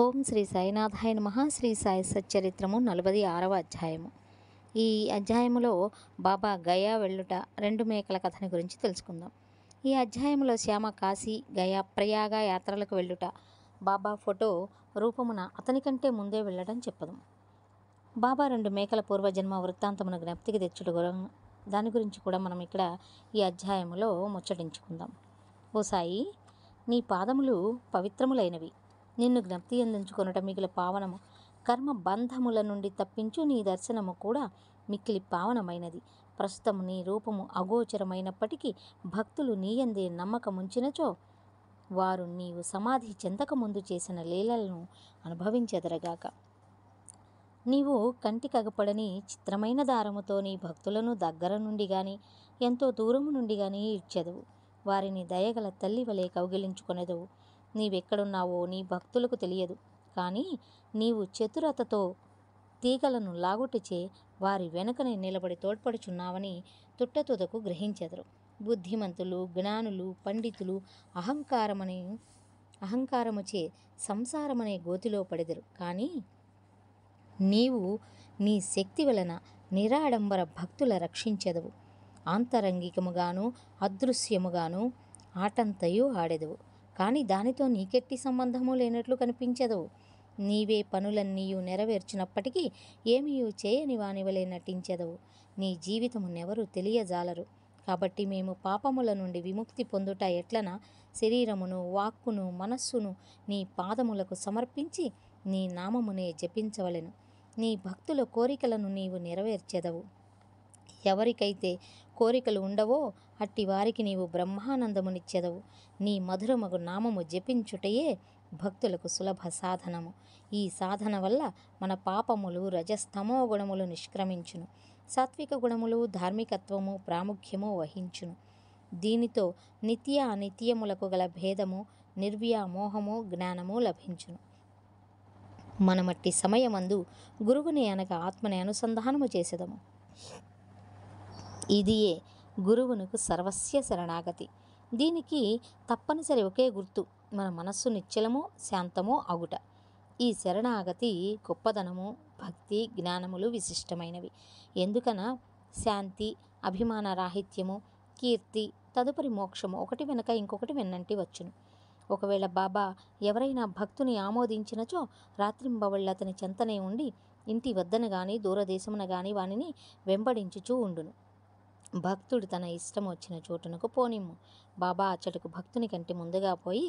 ఓం శ్రీ సాయినాథాయ నమ శ్రీ సాయి సచ్చరిత్రము నలభై ఆరవ అధ్యాయము ఈ అధ్యాయములో బాబా గయా వెళ్ళుట రెండు మేకల కథని గురించి తెలుసుకుందాం ఈ అధ్యాయంలో శ్యామ కాశీ గయా ప్రయాగ యాత్రలకు వెళ్ళుట బాబా ఫోటో రూపమున అతని కంటే ముందే వెళ్ళడం చెప్పదు బాబా రెండు మేకల పూర్వజన్మ వృత్తాంతమును జ్ఞప్తికి తెచ్చుడు దాని గురించి కూడా మనం ఇక్కడ ఈ అధ్యాయంలో ముచ్చటించుకుందాం ఓ సాయి నీ పాదములు పవిత్రములైనవి నిన్ను జ్ఞప్తి ఎందించుకొనుట మిగిలి పావనము కర్మ బంధముల నుండి తప్పించు నీ దర్శనము కూడా మిక్కిలి పావనమైనది ప్రస్తుతము నీ రూపము అగోచరమైనప్పటికీ భక్తులు నీయందే నమ్మకముంచినచో వారు నీవు సమాధి ముందు చేసిన లీలలను అనుభవించెదరగాక నీవు కంటి కగపడని చిత్రమైన దారముతో నీ భక్తులను దగ్గర నుండి కానీ ఎంతో దూరము నుండి కానీ ఇచ్చేదవు వారిని దయగల తల్లి వలె కౌగిలించుకునేదవు నీవెక్కడున్నావో నీ భక్తులకు తెలియదు కానీ నీవు చతురతతో తీగలను లాగుటిచే వారి వెనుకనే నిలబడి తోడ్పడుచున్నావని తుట్టతుదకు గ్రహించెదరు బుద్ధిమంతులు జ్ఞానులు పండితులు అహంకారమని అహంకారముచే సంసారమనే గోతిలో పడెదరు కానీ నీవు నీ శక్తి వలన నిరాడంబర భక్తుల రక్షించెదవు ఆంతరంగికముగాను అదృశ్యముగాను ఆటంతయు ఆడెదవు కానీ దానితో నీకెట్టి సంబంధము లేనట్లు కనిపించదు నీవే పనులన్నీ నెరవేర్చినప్పటికీ ఏమీ చేయని వానివలే నటించదవు నీ జీవితము నెవరు తెలియజాలరు కాబట్టి మేము పాపముల నుండి విముక్తి పొందుట ఎట్లన శరీరమును వాక్కును మనస్సును నీ పాదములకు సమర్పించి నీ నామమునే జపించవలెను నీ భక్తుల కోరికలను నీవు నెరవేర్చెదవు ఎవరికైతే కోరికలు ఉండవో అట్టి వారికి నీవు బ్రహ్మానందమునిచ్చెదవు నీ మధురమగు నామము జపించుటయే భక్తులకు సులభ సాధనము ఈ సాధన వల్ల మన పాపములు రజస్తమో గుణములు నిష్క్రమించును సాత్విక గుణములు ధార్మికత్వము ప్రాముఖ్యము వహించును దీనితో నిత్య అనిత్యములకు గల భేదము నిర్వ్యామోహము జ్ఞానము లభించును మనమట్టి సమయమందు గురువుని అనగా ఆత్మని అనుసంధానము చేసేదము ఇదియే గురువునకు సర్వస్య శరణాగతి దీనికి తప్పనిసరి ఒకే గుర్తు మన మనస్సు నిశ్చలమో శాంతమో అగుట ఈ శరణాగతి గొప్పదనము భక్తి జ్ఞానములు విశిష్టమైనవి ఎందుకన శాంతి అభిమాన రాహిత్యము కీర్తి తదుపరి మోక్షము ఒకటి వెనక ఇంకొకటి వెన్నంటి వచ్చును ఒకవేళ బాబా ఎవరైనా భక్తుని ఆమోదించినచో రాత్రింబవళ్ళు అతని చెంతనే ఉండి ఇంటి వద్దన గాని దూరదేశమున గాని వానిని వెంబడించుచూ ఉండును భక్తుడు తన ఇష్టం వచ్చిన చోటునకు పోనిమ్ము బాబా అచ్చటకు భక్తుని కంటి ముందుగా పోయి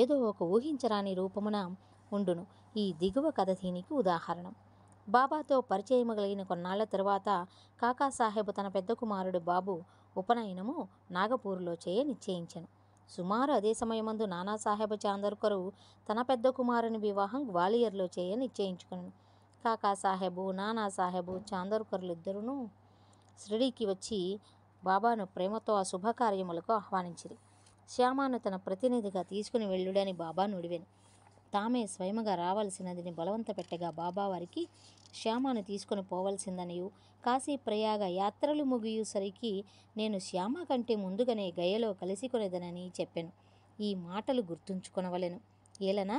ఏదో ఒక ఊహించరాని రూపమున ఉండును ఈ దిగువ కథ దీనికి ఉదాహరణం బాబాతో పరిచయమగలిగిన కొన్నాళ్ల తరువాత కాకాసాహెబ్ తన పెద్ద కుమారుడు బాబు ఉపనయనము నాగపూర్లో చేయ నిశ్చయించను సుమారు అదే సమయమందు నానాసాహెబ్ చాందర్కరు తన పెద్ద కుమారుని వివాహం గ్వాలియర్లో చేయ నిశ్చయించుకును కాకాసాహెబు నానాసాహెబు చాందర్కరులిద్దరూ షిరిడీకి వచ్చి బాబాను ప్రేమతో ఆ శుభకార్యములకు ఆహ్వానించిరి శ్యామాను తన ప్రతినిధిగా తీసుకుని వెళ్ళుడని బాబా నుడివెను తామే స్వయముగా రావాల్సినదిని బలవంత పెట్టగా బాబా వారికి శ్యామాను తీసుకుని పోవలసిందనియు కాశీ ప్రయాగ యాత్రలు ముగియుసరికి నేను శ్యామ కంటే ముందుగానే గయలో కలిసి కొనేదనని చెప్పాను ఈ మాటలు గుర్తుంచుకొనవలెను ఏలనా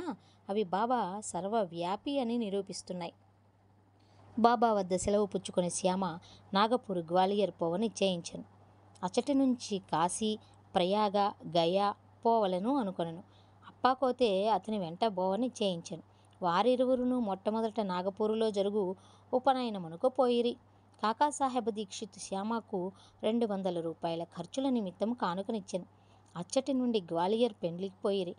అవి బాబా సర్వవ్యాపి అని నిరూపిస్తున్నాయి బాబా వద్ద సెలవు పుచ్చుకునే శ్యామ నాగపూర్ గ్వాలియర్ పోవని చేయించను అచ్చటి నుంచి కాశీ ప్రయాగ గయా పోవలను అనుకొనను అప్పాకోతే అతని వెంట బోవని చేయించను వారిరువురును మొట్టమొదట నాగపూరులో జరుగు ఉపనయనమునకు పోయిరి కాకాసాహెబ్ దీక్షిత్ శ్యామకు రెండు వందల రూపాయల ఖర్చుల నిమిత్తం కానుకనిచ్చాను అచ్చటి నుండి గ్వాలియర్ పెండ్లికి పోయిరి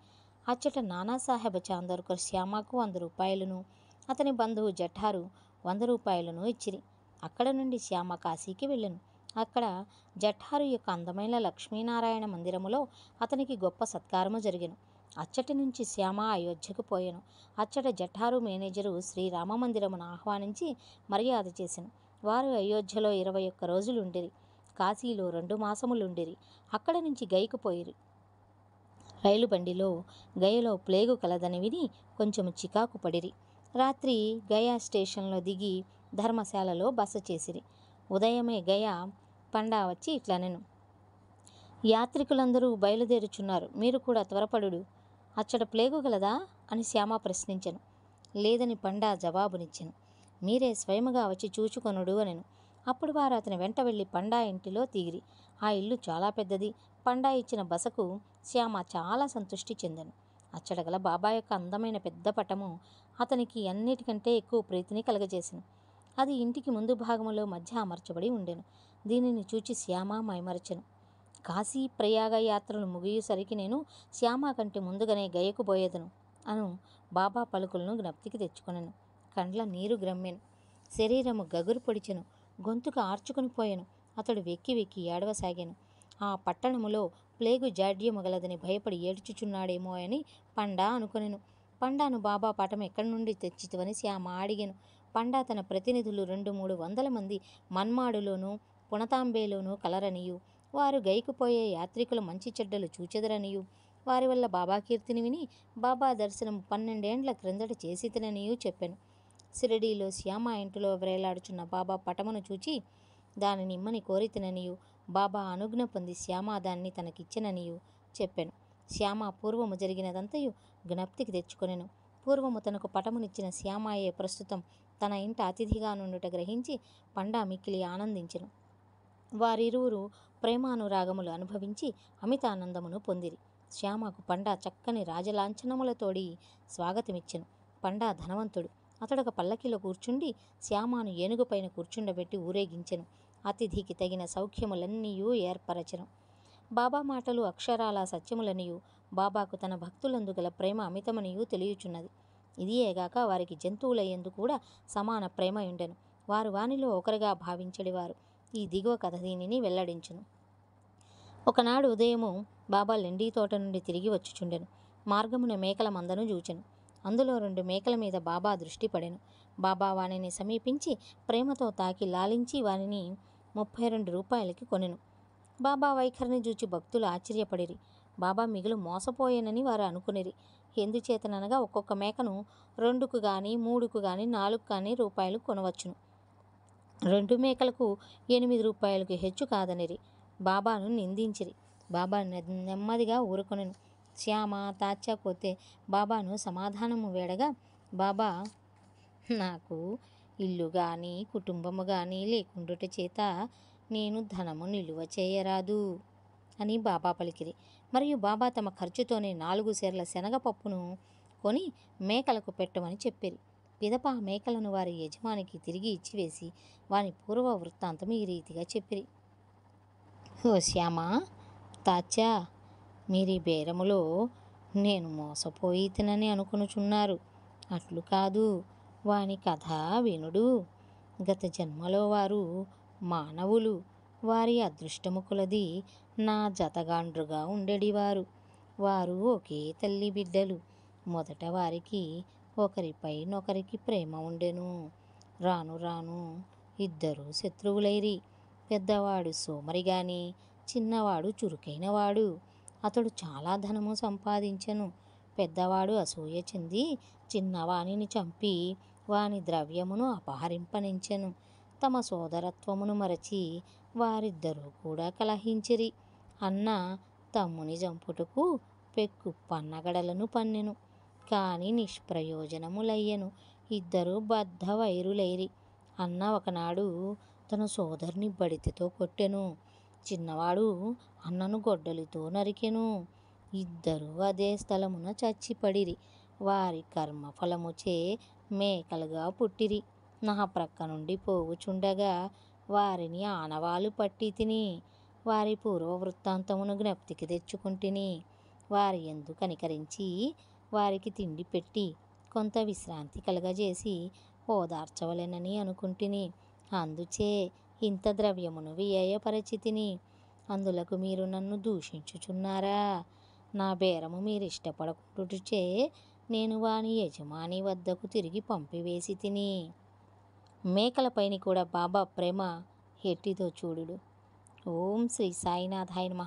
అచ్చట నానాసాహెబ్ చాందోర్కర్ శ్యామకు వంద రూపాయలను అతని బంధువు జఠారు వంద రూపాయలను ఇచ్చిరి అక్కడ నుండి శ్యామ కాశీకి వెళ్ళను అక్కడ జఠారు యొక్క అందమైన లక్ష్మీనారాయణ మందిరములో అతనికి గొప్ప సత్కారము జరిగాను అచ్చటి నుంచి శ్యామ అయోధ్యకు పోయాను అచ్చట జఠారు మేనేజరు శ్రీరామ మందిరమును ఆహ్వానించి మర్యాద చేశాను వారు అయోధ్యలో ఇరవై ఒక్క రోజులుండిరి కాశీలో రెండు మాసములుండిరి అక్కడ నుంచి గైకు పోయిరి రైలు బండిలో గయలో ప్లేగు కలదని విని కొంచెం చికాకు పడిరి రాత్రి గయా స్టేషన్లో దిగి ధర్మశాలలో బస చేసిరి ఉదయమే గయా పండా వచ్చి ఇట్లా నేను యాత్రికులందరూ బయలుదేరుచున్నారు మీరు కూడా త్వరపడు అచ్చట ప్లేగు గలదా అని శ్యామ ప్రశ్నించను లేదని పండా జవాబునిచ్చాను మీరే స్వయముగా వచ్చి చూచుకొనుడు అనెను అప్పుడు వారు అతని వెంట వెళ్ళి పండా ఇంటిలో తీగిరి ఆ ఇల్లు చాలా పెద్దది పండా ఇచ్చిన బసకు శ్యామ చాలా సంతృష్టి చెందాను అచ్చడగల బాబా యొక్క అందమైన పెద్ద పటము అతనికి అన్నిటికంటే ఎక్కువ ప్రీతిని కలగజేసెను అది ఇంటికి ముందు భాగంలో మధ్య అమర్చబడి ఉండెను దీనిని చూచి శ్యామ మైమరచెను కాశీ ప్రయాగ యాత్రలు ముగియసరికి నేను శ్యామ కంటే ముందుగానే గయకు పోయేదను అను బాబా పలుకులను జ్ఞప్తికి తెచ్చుకొనను కండ్ల నీరు గ్రమ్మెను శరీరము గగురు పొడిచెను గొంతుకు ఆర్చుకుని పోయాను అతడు వెక్కి వెక్కి ఏడవసాగాను ఆ పట్టణములో ప్లేగు జాడ్యము గలదని భయపడి ఏడ్చుచున్నాడేమో అని పండా అనుకొనెను పండాను బాబా పటం ఎక్కడి నుండి తెచ్చితవని శ్యామ అడిగాను పండా తన ప్రతినిధులు రెండు మూడు వందల మంది మన్మాడులోనూ పునతాంబేలోనూ కలరనియు వారు గైకుపోయే యాత్రికుల మంచి చెడ్డలు చూచెదరనియు వారి వల్ల బాబా కీర్తిని విని బాబా దర్శనం పన్నెండేండ్ల క్రిందట చేసితననియు చెప్పాను సిరిడీలో శ్యామ ఇంటిలో వేలాడుచున్న బాబా పటమును చూచి దానిని ఇమ్మని కోరితిననియు బాబా అనుజ్ఞ పొంది శ్యామ దాన్ని తనకిచ్చిననియు చెప్పాను శ్యామ పూర్వము జరిగినదంతయు జ్ఞప్తికి తెచ్చుకొనెను పూర్వము తనకు పటమునిచ్చిన శ్యామాయే ప్రస్తుతం తన ఇంట అతిథిగా నుండుట గ్రహించి పండా మిక్కిలి ఆనందించెను వారిరువురు ప్రేమానురాగములు అనుభవించి అమితానందమును పొందిరి శ్యామకు పండా చక్కని రాజలాంఛనములతోడి స్వాగతమిచ్చెను పండా ధనవంతుడు అతడొక పల్లకిలో కూర్చుండి శ్యామాను ఏనుగుపైన కూర్చుండబెట్టి ఊరేగించెను అతిథికి తగిన సౌఖ్యములన్నీయూ ఏర్పరచెను బాబా మాటలు అక్షరాల సత్యములనియు బాబాకు తన భక్తులందు గల ప్రేమ అమితమనియు తెలియుచున్నది ఇదియేగాక వారికి జంతువులయ్యందు కూడా సమాన ప్రేమ ఉండెను వారు వానిలో ఒకరిగా భావించడివారు ఈ దిగువ కథ దీనిని వెల్లడించును ఒకనాడు ఉదయము బాబా లెండీ తోట నుండి తిరిగి వచ్చుచుండెను మార్గమున మేకల మందను చూచెను అందులో రెండు మేకల మీద బాబా దృష్టి పడెను బాబా వానిని సమీపించి ప్రేమతో తాకి లాలించి వారిని ముప్పై రెండు రూపాయలకి కొనెను బాబా వైఖరిని చూచి భక్తులు ఆశ్చర్యపడిరి బాబా మిగులు మోసపోయేనని వారు అనుకునేది ఎందుచేతననగా ఒక్కొక్క మేకను రెండుకు కానీ మూడుకు కానీ నాలుగు కానీ రూపాయలు కొనవచ్చును రెండు మేకలకు ఎనిమిది రూపాయలకు హెచ్చు కాదనిరి బాబాను నిందించిరి బాబా నెమ్మదిగా ఊరుకొనెను శ్యామ తాచకపోతే బాబాను సమాధానము వేడగా బాబా నాకు ఇల్లు కానీ కుటుంబము కానీ లేకుండుట చేత నేను ధనము నిలువ చేయరాదు అని బాబా పలికిరి మరియు బాబా తమ ఖర్చుతోనే నాలుగు సేర్ల శనగపప్పును కొని మేకలకు పెట్టమని చెప్పారు పిదప మేకలను వారి యజమానికి తిరిగి ఇచ్చివేసి వారి పూర్వ వృత్తాంతం ఈ రీతిగా చెప్పిరి ఓ శ్యామ తాచా మీరీ బేరములో నేను మోసపోయి తినని అనుకునుచున్నారు అట్లు కాదు వాని కథ వినుడు గత జన్మలో వారు మానవులు వారి అదృష్టము కొలది నా జతగాండ్రుగా ఉండేవారు వారు ఒకే తల్లి బిడ్డలు మొదట వారికి ఒకరిపై నొకరికి ప్రేమ ఉండెను రాను రాను ఇద్దరు శత్రువులైరి పెద్దవాడు సోమరిగాని చిన్నవాడు చురుకైనవాడు అతడు చాలా ధనము సంపాదించెను పెద్దవాడు అసూయ చెంది చిన్నవాణిని చంపి వాని ద్రవ్యమును అపహరింపనించెను తమ సోదరత్వమును మరచి వారిద్దరూ కూడా కలహించిరి అన్న తమ్ముని చంపుటకు పెక్కు పన్నగడలను పన్నెను కానీ నిష్ప్రయోజనములయ్యను ఇద్దరు బద్ధ వైరులైరి అన్న ఒకనాడు తన సోదరుని బడితతో కొట్టెను చిన్నవాడు అన్నను గొడ్డలితో నరికెను ఇద్దరు అదే స్థలమున చచ్చిపడిరి వారి కర్మ ఫలముచే మేకలుగా పుట్టిరి నా ప్రక్క నుండి పోగుచుండగా వారిని ఆనవాలు పట్టి తిని వారి పూర్వ వృత్తాంతమును జ్ఞప్తికి తెచ్చుకుంటుని వారి ఎందు కనికరించి వారికి తిండి పెట్టి కొంత విశ్రాంతి కలగజేసి ఓదార్చవలెనని అనుకుంటుని అందుచే ఇంత ద్రవ్యమును వ్యయపరిచితిని అందులకు మీరు నన్ను దూషించుచున్నారా నా బేరము మీరు ఇష్టపడకుంటుచే నేను వాని యజమాని వద్దకు తిరిగి పంపివేసి తిని మేకలపైని కూడా బాబా ప్రేమ ఎట్టిదో చూడుడు ఓం శ్రీ సాయినాథాయ నమ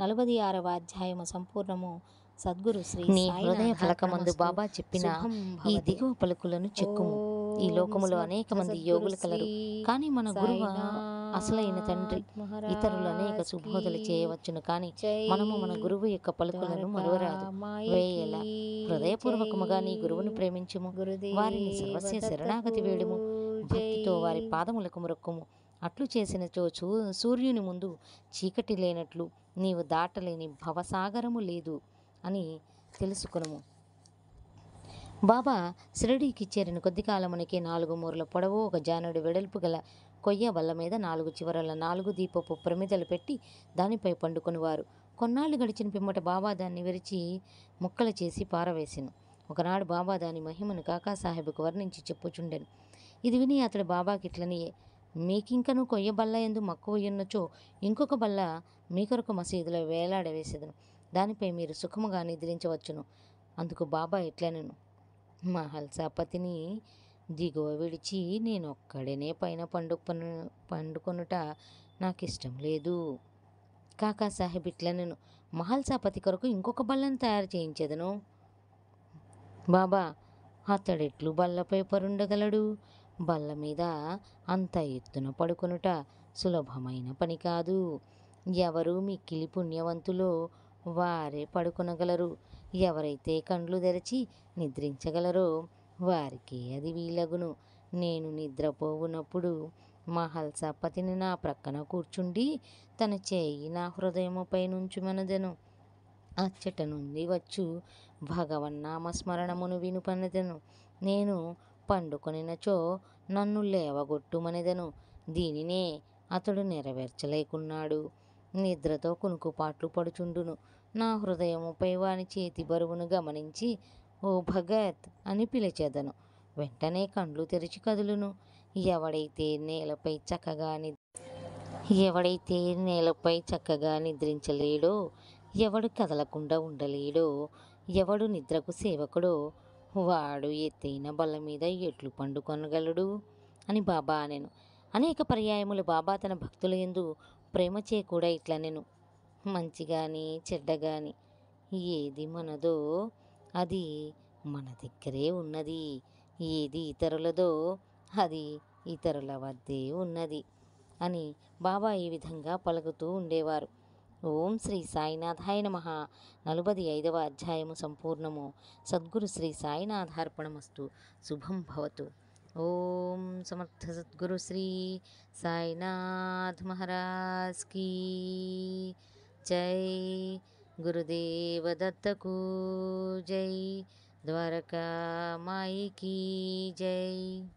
నలభై ఆరవ అధ్యాయము సంపూర్ణము సద్గురు శ్రీ నీ హృదయ మందు బాబా చెప్పిన ఈ దిగువ పలుకులను చెక్కుము ఈ లోకములో అనేక మంది యోగులు కలరు కానీ మన గురువు అసలైన తండ్రి ఇతరులు అనేక శుభోదలు చేయవచ్చును కానీ మనము మన గురువు యొక్క పలుకులను మరువరాదు వేయల హృదయపూర్వకముగా నీ గురువును ప్రేమించము వారిని సర్వస్య శరణాగతి వేడుము భక్తితో వారి పాదములకు మొరక్కుము అట్లు చేసిన చోచు సూర్యుని ముందు చీకటి లేనట్లు నీవు దాటలేని భవసాగరము లేదు అని తెలుసుకును బాబా శిరడీకి చేరిన కొద్ది కాలమునకే నాలుగు మూరల పొడవు ఒక జానుడి వెడల్పు గల కొయ్య వల్ల మీద నాలుగు చివరల నాలుగు దీపపు ప్రమిదలు పెట్టి దానిపై పండుకొనివారు కొన్నాళ్ళు గడిచిన పిమ్మట బాబా దాన్ని విరిచి ముక్కలు చేసి పారవేసాను ఒకనాడు బాబా దాని మహిమను కాకాసాహెబ్కు వర్ణించి చెప్పుచుండెను ఇది విని అతడు బాబాకి ఇట్లని మీకింకను కొయ్య బల్ల ఎందు ఉన్నచో ఇంకొక బల్ల మీ కొరకు మసీదులో వేలాడవేసేదను దానిపై మీరు సుఖముగా నిద్రించవచ్చును అందుకు బాబా నేను మా హల్సాపతిని దిగువ విడిచి నేను ఒక్కడనే పైన పండు పండుకొనుట నాకు ఇష్టం లేదు కాకా సాహెబ్ ఇట్లా నేను మహల్సాపతి కొరకు ఇంకొక బల్లను తయారు చేయించేదను బాబా అతడెట్లు బల్లపై పరుండగలడు బల్ల మీద అంత ఎత్తున పడుకొనుట సులభమైన పని కాదు ఎవరు మిక్కిలి పుణ్యవంతులో వారే పడుకొనగలరు ఎవరైతే కండ్లు తెరచి నిద్రించగలరో వారికి అది వీలగును నేను నిద్రపోవునప్పుడు మహల్ సపతిని నా ప్రక్కన కూర్చుండి తన చేయి నా హృదయముపై నుంచుమనదెను అచ్చట నుండి వచ్చు భగవన్నామస్మరణమును వినుపనదెను నేను పండుకొనినచో నన్ను లేవగొట్టుమనేదను దీనినే అతడు నెరవేర్చలేకున్నాడు నిద్రతో కునుకుపాట్లు పడుచుండును నా హృదయముపై వాని చేతి బరువును గమనించి ఓ భగత్ అని పిలిచేదను వెంటనే కండ్లు తెరిచి కదులును ఎవడైతే నేలపై చక్కగా ఎవడైతే నేలపై చక్కగా నిద్రించలేడో ఎవడు కదలకుండా ఉండలేడో ఎవడు నిద్రకు సేవకుడో వాడు ఎత్తైన బల్ల మీద ఎట్లు పండు కొనగలడు అని బాబా అనెను అనేక పర్యాయములు బాబా తన భక్తుల ఎందు ప్రేమచే కూడా ఇట్లా నేను మంచి కానీ చెడ్డ కానీ ఏది మనదో అది మన దగ్గరే ఉన్నది ఏది ఇతరులదో అది ఇతరుల వద్దే ఉన్నది అని బాబా ఈ విధంగా పలుకుతూ ఉండేవారు ఓం శ్రీ సాయినాథాయ నమ నలభై ఐదవ అధ్యాయము సంపూర్ణము సద్గురు శ్రీ సాయినాథార్పణమస్తు శుభం భవతు ఓం సమర్థ సద్గురు శ్రీ సాయినాథ్ మహారాజ్ కీ జై గురుదేవదత్తకు జై ద్వారకా మాయి జై